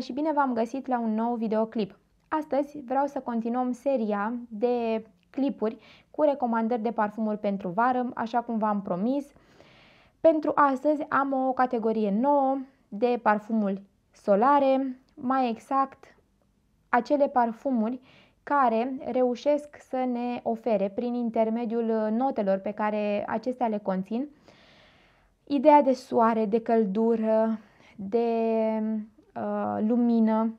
și bine v-am găsit la un nou videoclip! Astăzi vreau să continuăm seria de clipuri cu recomandări de parfumuri pentru vară, așa cum v-am promis. Pentru astăzi am o categorie nouă de parfumuri solare, mai exact acele parfumuri care reușesc să ne ofere prin intermediul notelor pe care acestea le conțin ideea de soare, de căldură, de Uh, lumină,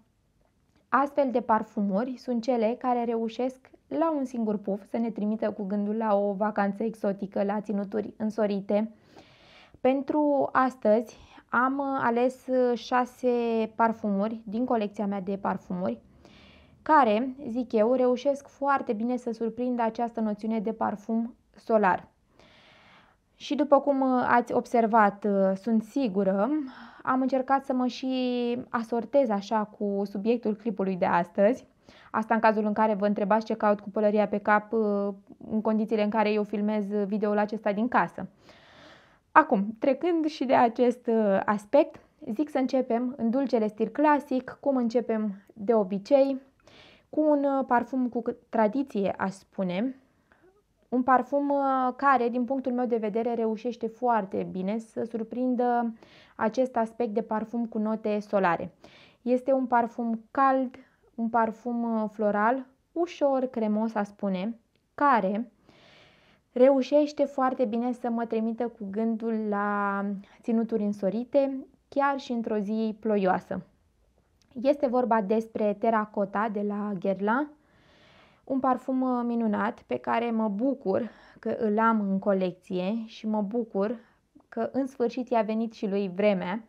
astfel de parfumuri sunt cele care reușesc la un singur puf să ne trimită cu gândul la o vacanță exotică, la ținuturi însorite. Pentru astăzi am uh, ales uh, șase parfumuri din colecția mea de parfumuri care, zic eu, reușesc foarte bine să surprindă această noțiune de parfum solar. Și după cum ați observat, sunt sigură, am încercat să mă și asortez așa cu subiectul clipului de astăzi. Asta în cazul în care vă întrebați ce caut cu pălăria pe cap uh, în condițiile în care eu filmez uh, videoul acesta din casă. Acum, trecând și de acest uh, aspect, zic să începem în dulcele stil clasic, cum începem de obicei, cu un parfum cu tradiție, aș spune, un parfum uh, care, din punctul meu de vedere, reușește foarte bine să surprindă acest aspect de parfum cu note solare. Este un parfum cald, un parfum uh, floral, ușor cremos, a spune, care reușește foarte bine să mă trimită cu gândul la ținuturi însorite, chiar și într-o zi ploioasă. Este vorba despre teracota de la Guerlain, un parfum uh, minunat pe care mă bucur că îl am în colecție și mă bucur că în sfârșit i-a venit și lui vremea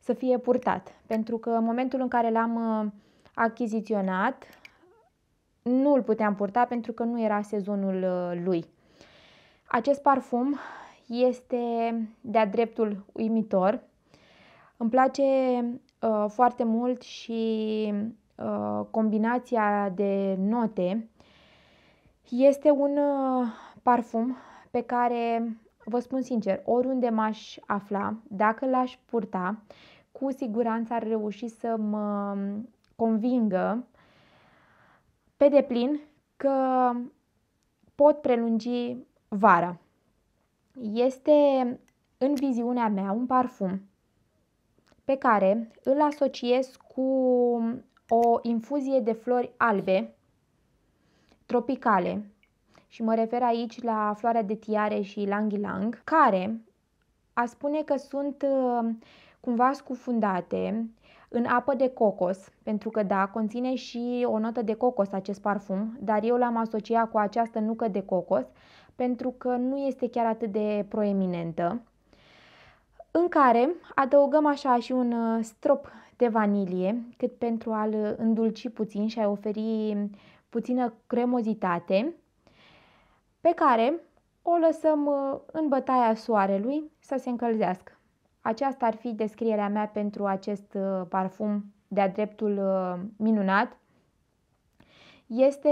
să fie purtat. Pentru că în momentul în care l-am uh, achiziționat, nu îl puteam purta pentru că nu era sezonul uh, lui. Acest parfum este de-a dreptul uimitor. Îmi place uh, foarte mult și Uh, combinația de note este un uh, parfum pe care, vă spun sincer, oriunde m-aș afla, dacă l-aș purta, cu siguranță ar reuși să mă convingă pe deplin că pot prelungi vara. Este în viziunea mea un parfum pe care îl asociez cu o infuzie de flori albe, tropicale, și mă refer aici la floarea de tiare și lang care a spune că sunt uh, cumva scufundate în apă de cocos, pentru că da, conține și o notă de cocos acest parfum, dar eu l-am asociat cu această nucă de cocos pentru că nu este chiar atât de proeminentă în care adăugăm așa și un uh, strop de vanilie, cât pentru a-l uh, îndulci puțin și a oferi puțină cremozitate, pe care o lăsăm uh, în bătaia soarelui să se încălzească. Aceasta ar fi descrierea mea pentru acest parfum de-a dreptul minunat. Este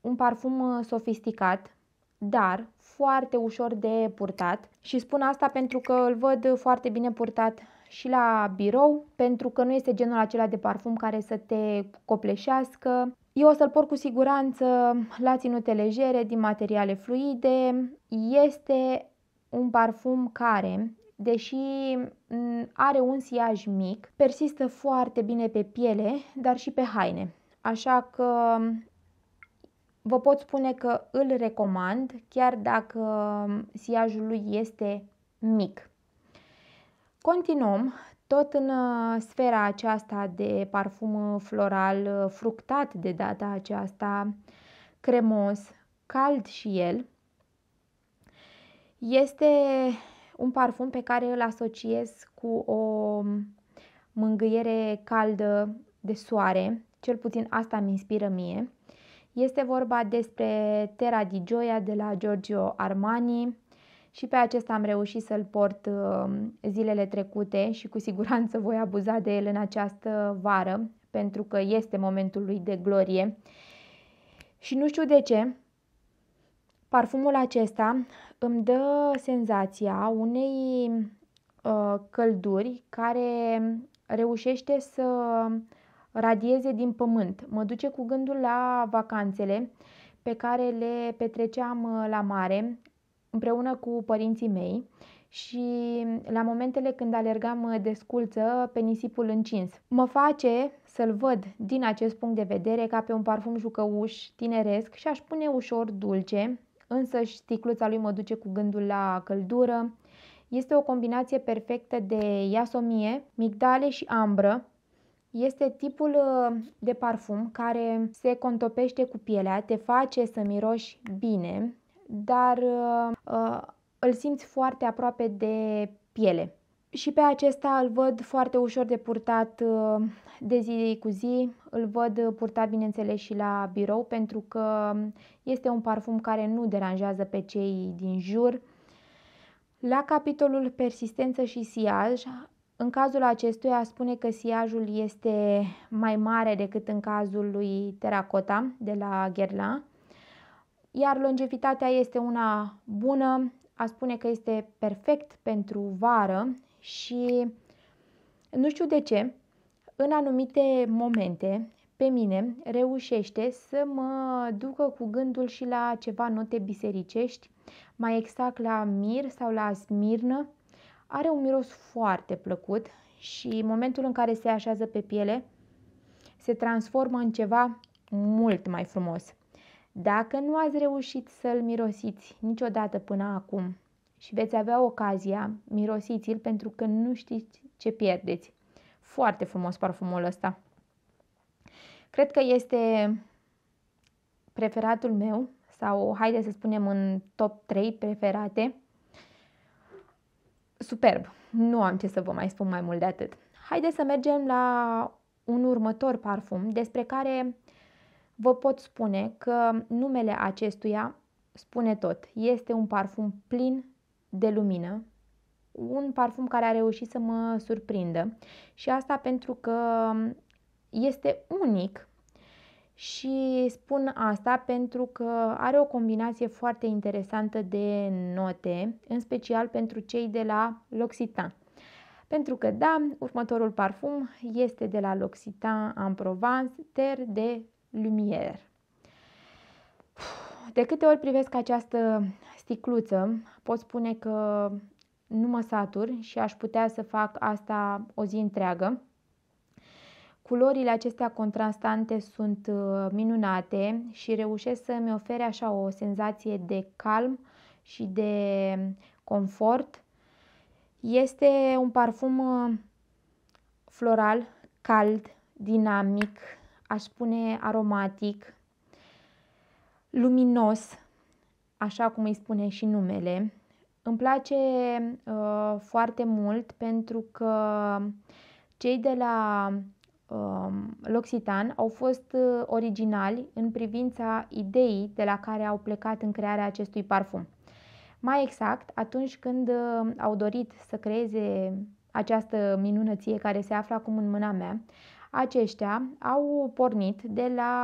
un parfum sofisticat, dar foarte ușor de purtat și spun asta pentru că îl văd foarte bine purtat și la birou, pentru că nu este genul acela de parfum care să te copleșească. Eu o să-l port cu siguranță la ținute legere, din materiale fluide. Este un parfum care, deși mm, are un siaj mic, persistă foarte bine pe piele, dar și pe haine. Așa că Vă pot spune că îl recomand, chiar dacă um, siajul lui este mic. Continuăm tot în uh, sfera aceasta de parfum floral uh, fructat de data aceasta, cremos, cald și el. Este un parfum pe care îl asociez cu o um, mângâiere caldă de soare, cel puțin asta mi inspiră mie. Este vorba despre Terra di Gioia de la Giorgio Armani și pe acesta am reușit să-l port uh, zilele trecute și cu siguranță voi abuza de el în această vară pentru că este momentul lui de glorie. Și nu știu de ce, parfumul acesta îmi dă senzația unei uh, călduri care reușește să radieze din pământ. Mă duce cu gândul la vacanțele pe care le petreceam uh, la mare împreună cu părinții mei și mm, la momentele când alergam uh, de sculță pe nisipul încins. Mă face să-l văd din acest punct de vedere ca pe un parfum jucăuș, tineresc și aș pune ușor dulce, însă sticluța lui mă duce cu gândul la căldură. Este o combinație perfectă de iasomie, migdale și ambră, este tipul uh, de parfum care se contopește cu pielea, te face să miroși bine, dar uh, uh, îl simți foarte aproape de piele. Și pe acesta îl văd foarte ușor de purtat uh, de zi cu zi, îl văd purtat bineînțeles și la birou pentru că este un parfum care nu deranjează pe cei din jur. La capitolul persistență și siaj în cazul acestuia spune că siajul este mai mare decât în cazul lui Terracotta de la Gherla, iar longevitatea este una bună, a spune că este perfect pentru vară și nu știu de ce, în anumite momente pe mine reușește să mă ducă cu gândul și la ceva note bisericești, mai exact la mir sau la smirnă, are un miros foarte plăcut și momentul în care se așează pe piele se transformă în ceva mult mai frumos. Dacă nu ați reușit să-l mirosiți niciodată până acum și veți avea ocazia, mirosiți-l pentru că nu știți ce pierdeți. Foarte frumos parfumul ăsta. Cred că este preferatul meu sau haide să spunem în top 3 preferate Superb! Nu am ce să vă mai spun mai mult de atât. Haideți să mergem la un următor parfum despre care vă pot spune că numele acestuia spune tot. Este un parfum plin de lumină, un parfum care a reușit să mă surprindă și asta pentru că este unic și spun asta pentru că are o combinație foarte interesantă de note, în special pentru cei de la L'Occitane. Pentru că, da, următorul parfum este de la L'Occitane en Provence, Terre de Lumière. De câte ori privesc această sticluță, pot spune că nu mă satur și aș putea să fac asta o zi întreagă. Culorile acestea contrastante sunt uh, minunate și reușesc să-mi ofere așa o senzație de calm și de confort. Este un parfum uh, floral, cald, dinamic, aș spune aromatic, luminos, așa cum îi spune și numele. Îmi place uh, foarte mult pentru că cei de la Um, L'Occitane au fost uh, originali în privința ideii de la care au plecat în crearea acestui parfum. Mai exact, atunci când uh, au dorit să creeze această minunăție care se află acum în mâna mea, aceștia au pornit de la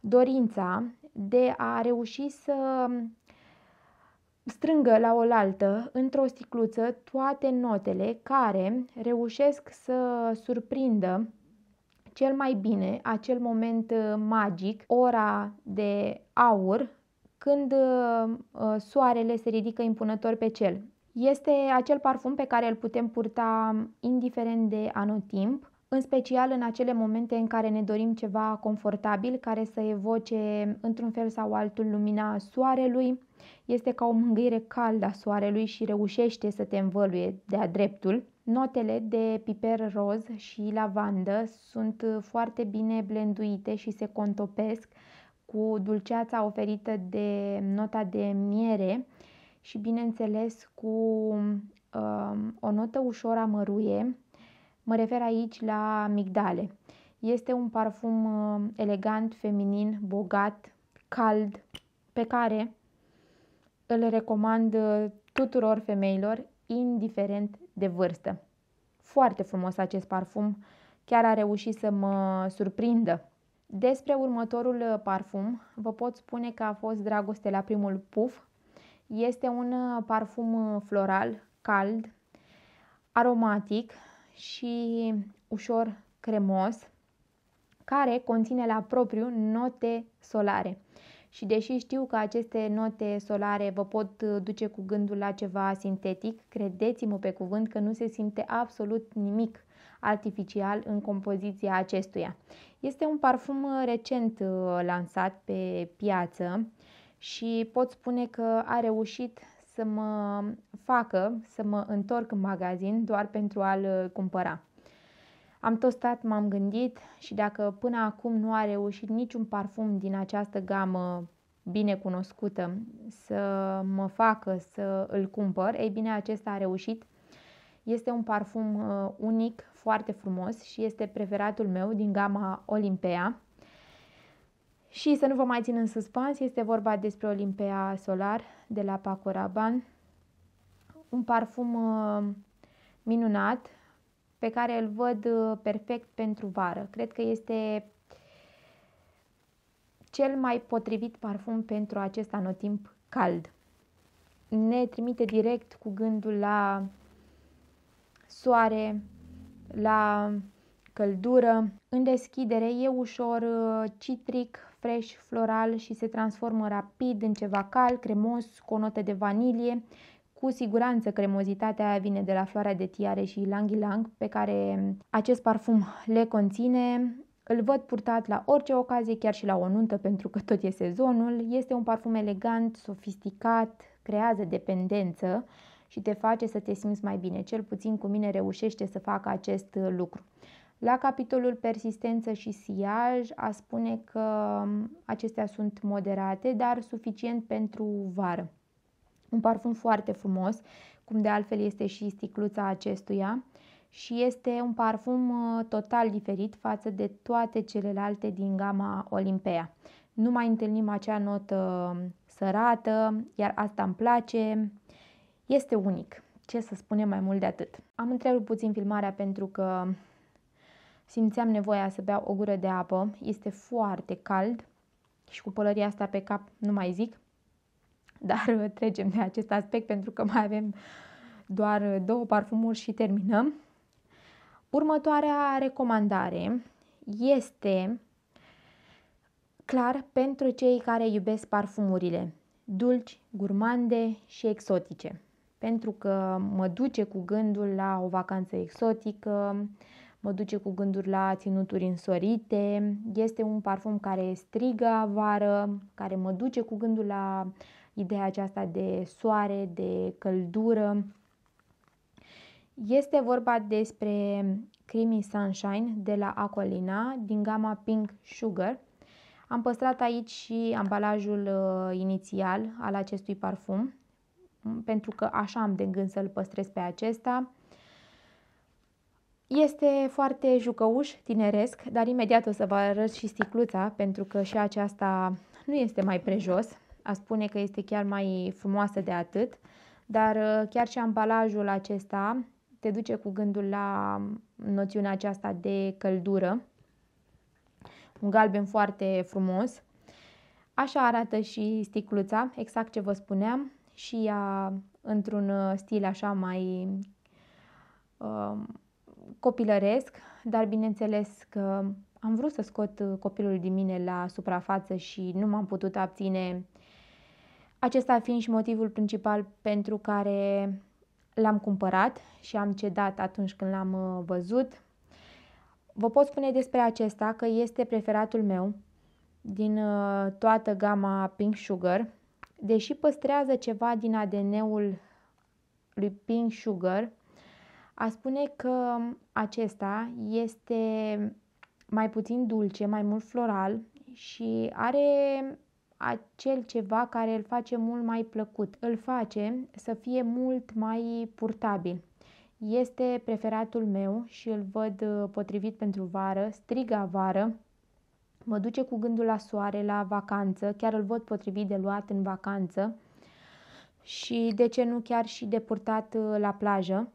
dorința de a reuși să um, strângă la oaltă, într-o sticluță, toate notele care reușesc să surprindă cel mai bine acel moment uh, magic, ora de aur, când uh, uh, soarele se ridică impunător pe cel. Este acel parfum pe care îl putem purta indiferent de anotimp, în special în acele momente în care ne dorim ceva confortabil, care să evoce într-un fel sau altul lumina soarelui. Este ca o mângâiere caldă a soarelui și reușește să te învăluie de-a dreptul. Notele de piper roz și lavandă sunt foarte bine blenduite și se contopesc cu dulceața oferită de nota de miere și bineînțeles cu um, o notă ușor amăruie Mă refer aici la migdale. Este un parfum uh, elegant, feminin, bogat, cald, pe care îl recomand uh, tuturor femeilor, indiferent de vârstă. Foarte frumos acest parfum, chiar a reușit să mă surprindă. Despre următorul uh, parfum, vă pot spune că a fost dragoste la primul puf. Este un parfum floral, cald, aromatic, și ușor cremos, care conține la propriu note solare. Și deși știu că aceste note solare vă pot uh, duce cu gândul la ceva sintetic, credeți-mă pe cuvânt că nu se simte absolut nimic artificial în compoziția acestuia. Este un parfum uh, recent uh, lansat pe piață și pot spune că a reușit să mă facă să mă întorc în magazin doar pentru a-l uh, cumpăra. Am tot stat, m-am gândit și dacă până acum nu a reușit niciun parfum din această gamă bine cunoscută să mă facă să îl cumpăr, ei bine acesta a reușit. Este un parfum uh, unic, foarte frumos și este preferatul meu din gama Olimpea. Și să nu vă mai țin în suspans, este vorba despre Olimpea Solar de la Paco Rabanne, un parfum uh, minunat pe care îl văd uh, perfect pentru vară. Cred că este cel mai potrivit parfum pentru acest anotimp cald. Ne trimite direct cu gândul la soare, la căldură. În deschidere e ușor uh, citric, fresh, floral și se transformă rapid în ceva cal, cremos, cu o notă de vanilie. Cu siguranță cremozitatea vine de la floarea de tiare și ylang-ylang pe care acest parfum le conține. Îl văd purtat la orice ocazie, chiar și la o nuntă, pentru că tot e sezonul. Este un parfum elegant, sofisticat, creează dependență și te face să te simți mai bine. Cel puțin cu mine reușește să facă acest lucru. La capitolul persistență și siaj, a spune că um, acestea sunt moderate, dar suficient pentru vară. Un parfum foarte frumos, cum de altfel este și sticluța acestuia, și este un parfum uh, total diferit față de toate celelalte din gama Olimpea. Nu mai întâlnim acea notă um, sărată, iar asta îmi place. Este unic. Ce să spunem mai mult de atât. Am întrerupt puțin filmarea pentru că um, Simțeam nevoia să beau o gură de apă, este foarte cald și cu pălăria asta pe cap nu mai zic, dar trecem de acest aspect pentru că mai avem doar două parfumuri și terminăm. Următoarea recomandare este clar pentru cei care iubesc parfumurile dulci, gurmande și exotice. Pentru că mă duce cu gândul la o vacanță exotică, uh, mă duce cu gânduri la ținuturi însorite, este un parfum care strigă vară, care mă duce cu gândul la ideea aceasta de soare, de căldură. Este vorba despre Creamy Sunshine de la Acolina din gama Pink Sugar. Am păstrat aici și ambalajul uh, inițial al acestui parfum pentru că așa am de gând să-l păstrez pe acesta. Este foarte jucăuș, tineresc, dar imediat o să vă arăt și sticluța, pentru că și aceasta nu este mai prejos. A spune că este chiar mai frumoasă de atât, dar uh, chiar și ambalajul acesta te duce cu gândul la um, noțiunea aceasta de căldură. Un galben foarte frumos. Așa arată și sticluța, exact ce vă spuneam, și ea într-un uh, stil așa mai um, copilăresc, dar bineînțeles că am vrut să scot uh, copilul din mine la suprafață și nu m-am putut abține. Acesta fiind și motivul principal pentru care l-am cumpărat și am cedat atunci când l-am uh, văzut. Vă pot spune despre acesta că este preferatul meu din uh, toată gama Pink Sugar, deși păstrează ceva din ADN-ul lui Pink Sugar, a spune că acesta este mai puțin dulce, mai mult floral și are acel ceva care îl face mult mai plăcut. Îl face să fie mult mai purtabil. Este preferatul meu și îl văd uh, potrivit pentru vară, striga vară, mă duce cu gândul la soare, la vacanță, chiar îl văd potrivit de luat în vacanță și de ce nu chiar și de purtat uh, la plajă.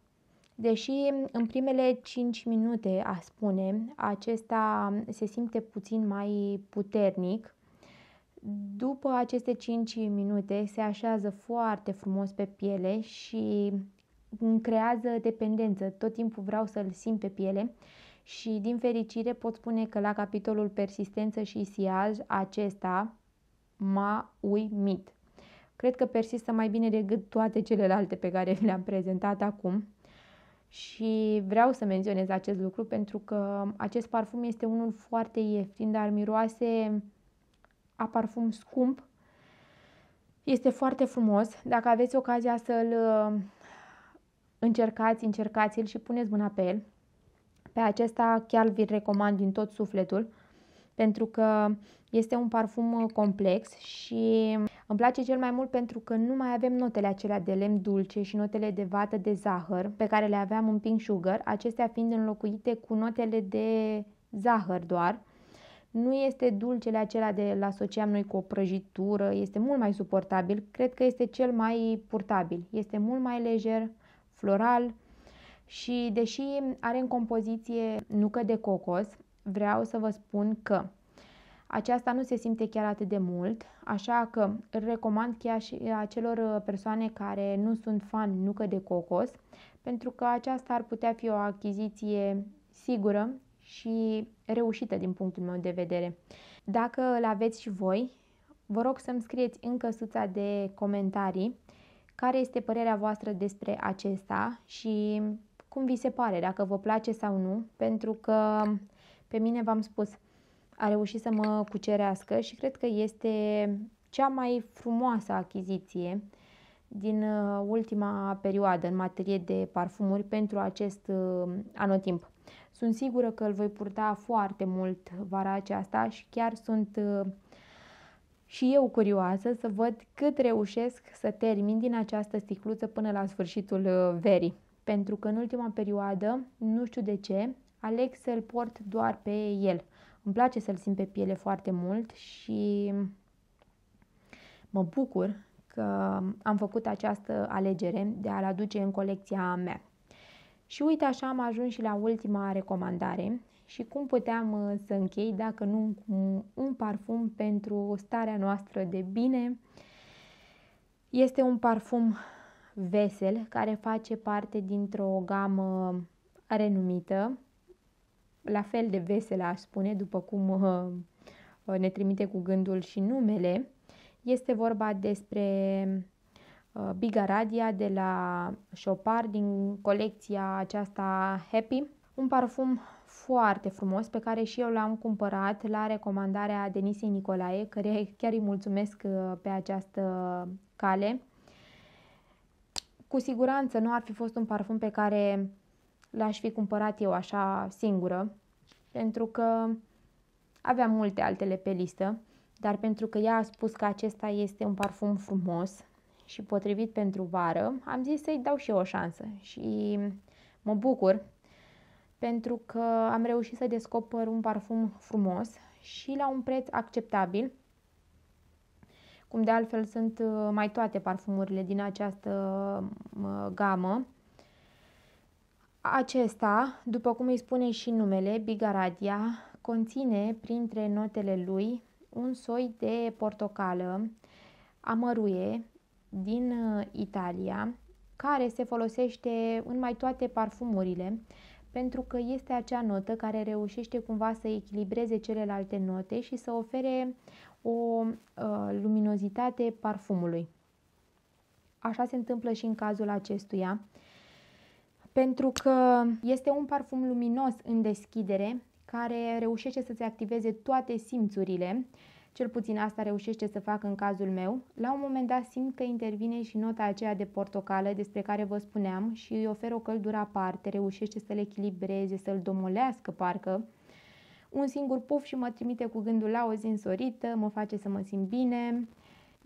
Deși în primele 5 minute, a spune, acesta se simte puțin mai puternic, după aceste 5 minute se așează foarte frumos pe piele și îmi creează dependență. Tot timpul vreau să-l simt pe piele și din fericire pot spune că la capitolul persistență și siaj acesta m-a uimit. Cred că persistă mai bine decât toate celelalte pe care le-am prezentat acum și vreau să menționez acest lucru pentru că acest parfum este unul foarte ieftin, dar miroase a parfum scump. Este foarte frumos. Dacă aveți ocazia să-l uh, încercați, încercați-l și puneți mâna pe el. Pe acesta chiar vi-l recomand din tot sufletul pentru că este un parfum uh, complex și îmi place cel mai mult pentru că nu mai avem notele acelea de lemn dulce și notele de vată de zahăr pe care le aveam în pink sugar, acestea fiind înlocuite cu notele de zahăr doar. Nu este dulcele acela de la asociam noi cu o prăjitură, este mult mai suportabil, cred că este cel mai purtabil. Este mult mai lejer, floral și deși are în compoziție nucă de cocos, vreau să vă spun că aceasta nu se simte chiar atât de mult, așa că îl recomand chiar și acelor uh, persoane care nu sunt fan nucă de cocos, pentru că aceasta ar putea fi o achiziție sigură și reușită din punctul meu de vedere. Dacă îl aveți și voi, vă rog să-mi scrieți în căsuța de comentarii care este părerea voastră despre acesta și cum vi se pare, dacă vă place sau nu, pentru că pe mine v-am spus, a reușit să mă cucerească și cred că este cea mai frumoasă achiziție din uh, ultima perioadă în materie de parfumuri pentru acest uh, anotimp. Sunt sigură că îl voi purta foarte mult vara aceasta și chiar sunt uh, și eu curioasă să văd cât reușesc să termin din această sticluță până la sfârșitul verii. Pentru că în ultima perioadă, nu știu de ce, aleg să-l port doar pe el – îmi place să-l simt pe piele foarte mult și mă bucur că am făcut această alegere de a-l aduce în colecția mea. Și uite așa am ajuns și la ultima recomandare și cum puteam uh, să închei dacă nu cu un parfum pentru starea noastră de bine. Este un parfum vesel care face parte dintr-o gamă renumită la fel de veselă, aș spune, după cum uh, uh, ne trimite cu gândul și numele. Este vorba despre uh, Bigaradia de la Chopard din colecția aceasta Happy, un parfum foarte frumos pe care și eu l-am cumpărat la recomandarea Denisei Nicolae, care chiar îi mulțumesc pe această cale. Cu siguranță nu ar fi fost un parfum pe care l-aș fi cumpărat eu așa singură, pentru că aveam multe altele pe listă, dar pentru că ea a spus că acesta este un parfum frumos și potrivit pentru vară, am zis să-i dau și eu o șansă și mă bucur pentru că am reușit să descoper un parfum frumos și la un preț acceptabil, cum de altfel sunt uh, mai toate parfumurile din această uh, gamă acesta, după cum îi spune și numele, Bigaradia, conține printre notele lui un soi de portocală amăruie din uh, Italia, care se folosește în mai toate parfumurile, pentru că este acea notă care reușește cumva să echilibreze celelalte note și să ofere o uh, luminozitate parfumului. Așa se întâmplă și în cazul acestuia. Uh, pentru că este un parfum luminos în deschidere care reușește să se activeze toate simțurile, cel puțin asta reușește să fac în cazul meu. La un moment dat simt că intervine și nota aceea de portocală despre care vă spuneam și îi ofer o căldură aparte, reușește să-l echilibreze, să-l domolească parcă. Un singur puf și mă trimite cu gândul la o zi însorită, mă face să mă simt bine,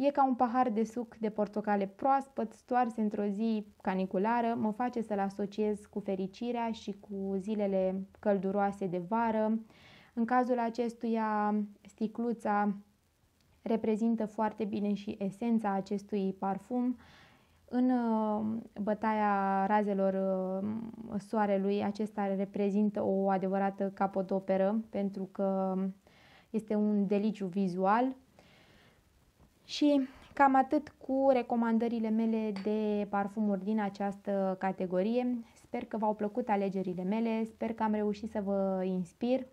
E ca un pahar de suc de portocale proaspăt, stoarse într-o zi caniculară, mă face să-l asociez cu fericirea și cu zilele călduroase de vară. În cazul acestuia, sticluța reprezintă foarte bine și esența acestui parfum. În uh, bătaia razelor uh, soarelui, acesta reprezintă o adevărată capodoperă pentru că este un deliciu vizual și cam atât cu recomandările mele de parfumuri din această categorie. Sper că v-au plăcut alegerile mele, sper că am reușit să vă inspir.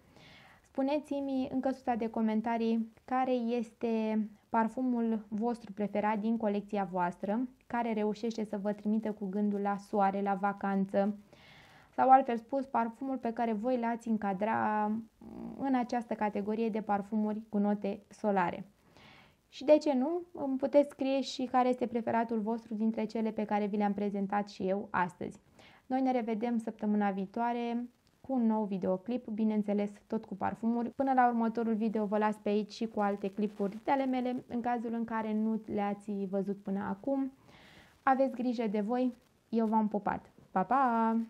Spuneți-mi în căsuța de comentarii care este parfumul vostru preferat din colecția voastră, care reușește să vă trimită cu gândul la soare, la vacanță, sau altfel spus, parfumul pe care voi l-ați încadra în această categorie de parfumuri cu note solare. Și de ce nu, îmi puteți scrie și care este preferatul vostru dintre cele pe care vi le-am prezentat și eu astăzi. Noi ne revedem săptămâna viitoare cu un nou videoclip, bineînțeles tot cu parfumuri. Până la următorul video vă las pe aici și cu alte clipuri de ale mele, în cazul în care nu le-ați văzut până acum. Aveți grijă de voi, eu v-am pupat! Pa, pa!